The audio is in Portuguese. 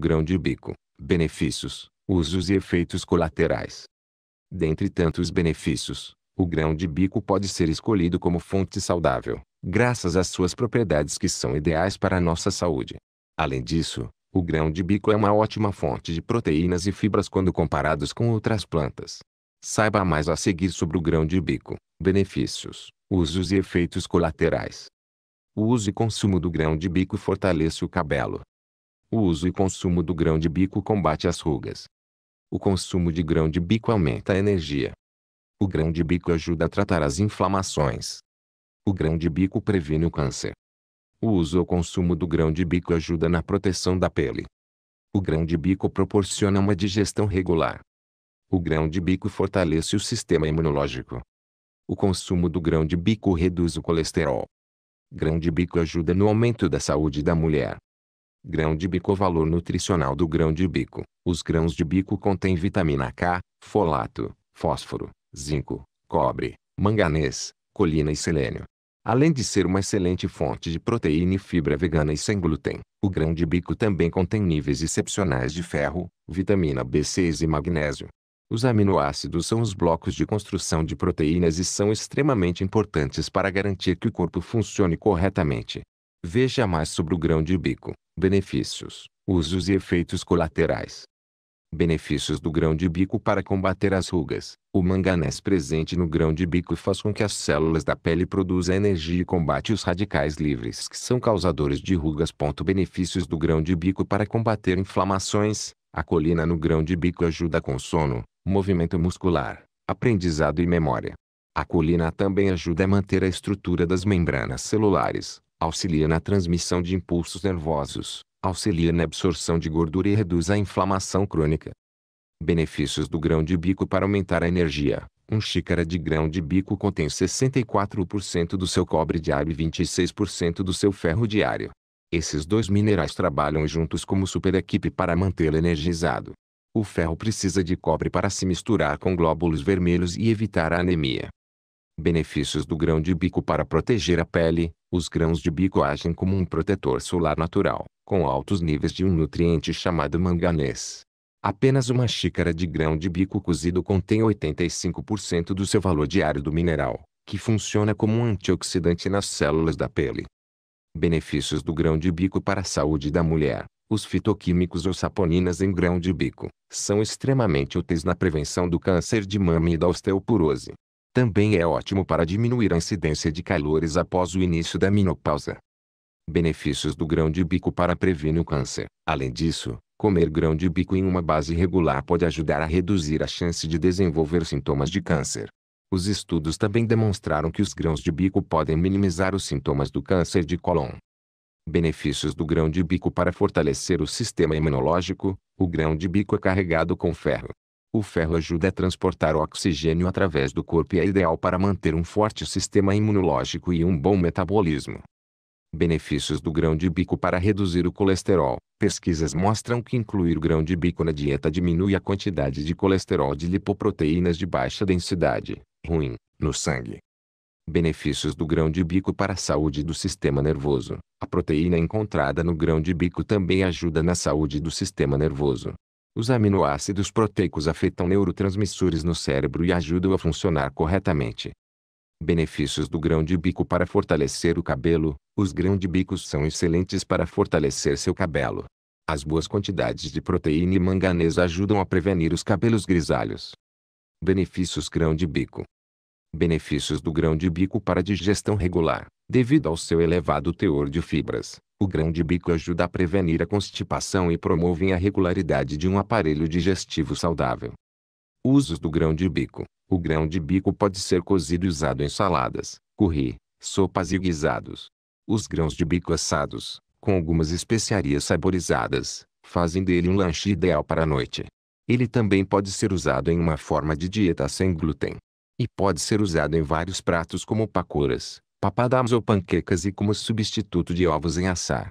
grão de bico, benefícios, usos e efeitos colaterais. Dentre tantos benefícios, o grão de bico pode ser escolhido como fonte saudável, graças às suas propriedades que são ideais para a nossa saúde. Além disso, o grão de bico é uma ótima fonte de proteínas e fibras quando comparados com outras plantas. Saiba mais a seguir sobre o grão de bico, benefícios, usos e efeitos colaterais. O uso e consumo do grão de bico fortalece o cabelo, o uso e consumo do grão de bico combate as rugas. O consumo de grão de bico aumenta a energia. O grão de bico ajuda a tratar as inflamações. O grão de bico previne o câncer. O uso ou consumo do grão de bico ajuda na proteção da pele. O grão de bico proporciona uma digestão regular. O grão de bico fortalece o sistema imunológico. O consumo do grão de bico reduz o colesterol. Grão de bico ajuda no aumento da saúde da mulher. Grão de bico Valor nutricional do grão de bico. Os grãos de bico contêm vitamina K, folato, fósforo, zinco, cobre, manganês, colina e selênio. Além de ser uma excelente fonte de proteína e fibra vegana e sem glúten, o grão de bico também contém níveis excepcionais de ferro, vitamina B6 e magnésio. Os aminoácidos são os blocos de construção de proteínas e são extremamente importantes para garantir que o corpo funcione corretamente. Veja mais sobre o grão de bico. Benefícios, usos e efeitos colaterais. Benefícios do grão de bico para combater as rugas. O manganês presente no grão de bico faz com que as células da pele produzam energia e combate os radicais livres que são causadores de rugas. Benefícios do grão de bico para combater inflamações. A colina no grão de bico ajuda com sono, movimento muscular, aprendizado e memória. A colina também ajuda a manter a estrutura das membranas celulares, auxilia na transmissão de impulsos nervosos, auxilia na absorção de gordura e reduz a inflamação crônica. Benefícios do grão de bico para aumentar a energia. um xícara de grão de bico contém 64% do seu cobre diário e 26% do seu ferro diário. Esses dois minerais trabalham juntos como super equipe para mantê-lo energizado. O ferro precisa de cobre para se misturar com glóbulos vermelhos e evitar a anemia. Benefícios do grão de bico para proteger a pele. Os grãos de bico agem como um protetor solar natural, com altos níveis de um nutriente chamado manganês. Apenas uma xícara de grão de bico cozido contém 85% do seu valor diário do mineral, que funciona como um antioxidante nas células da pele. Benefícios do grão de bico para a saúde da mulher. Os fitoquímicos ou saponinas em grão de bico são extremamente úteis na prevenção do câncer de mama e da osteoporose, também é ótimo para diminuir a incidência de calores após o início da menopausa. Benefícios do grão de bico para prevenir o câncer. Além disso, comer grão de bico em uma base regular pode ajudar a reduzir a chance de desenvolver sintomas de câncer. Os estudos também demonstraram que os grãos de bico podem minimizar os sintomas do câncer de colon. Benefícios do grão de bico para fortalecer o sistema imunológico: o grão de bico é carregado com ferro, o ferro ajuda a transportar o oxigênio através do corpo e é ideal para manter um forte sistema imunológico e um bom metabolismo. Benefícios do grão de bico para reduzir o colesterol. Pesquisas mostram que incluir grão de bico na dieta diminui a quantidade de colesterol de lipoproteínas de baixa densidade, ruim, no sangue. Benefícios do grão de bico para a saúde do sistema nervoso. A proteína encontrada no grão de bico também ajuda na saúde do sistema nervoso. Os aminoácidos proteicos afetam neurotransmissores no cérebro e ajudam a funcionar corretamente. Benefícios do grão de bico para fortalecer o cabelo. Os grãos de bicos são excelentes para fortalecer seu cabelo. As boas quantidades de proteína e manganês ajudam a prevenir os cabelos grisalhos. Benefícios grão de bico. Benefícios do grão de bico para digestão regular. Devido ao seu elevado teor de fibras, o grão de bico ajuda a prevenir a constipação e promove a regularidade de um aparelho digestivo saudável. Usos do grão de bico. O grão de bico pode ser cozido e usado em saladas, curry, sopas e guisados. Os grãos de bico assados, com algumas especiarias saborizadas, fazem dele um lanche ideal para a noite. Ele também pode ser usado em uma forma de dieta sem glúten. E pode ser usado em vários pratos como pacoras, papadadas ou panquecas e como substituto de ovos em assar.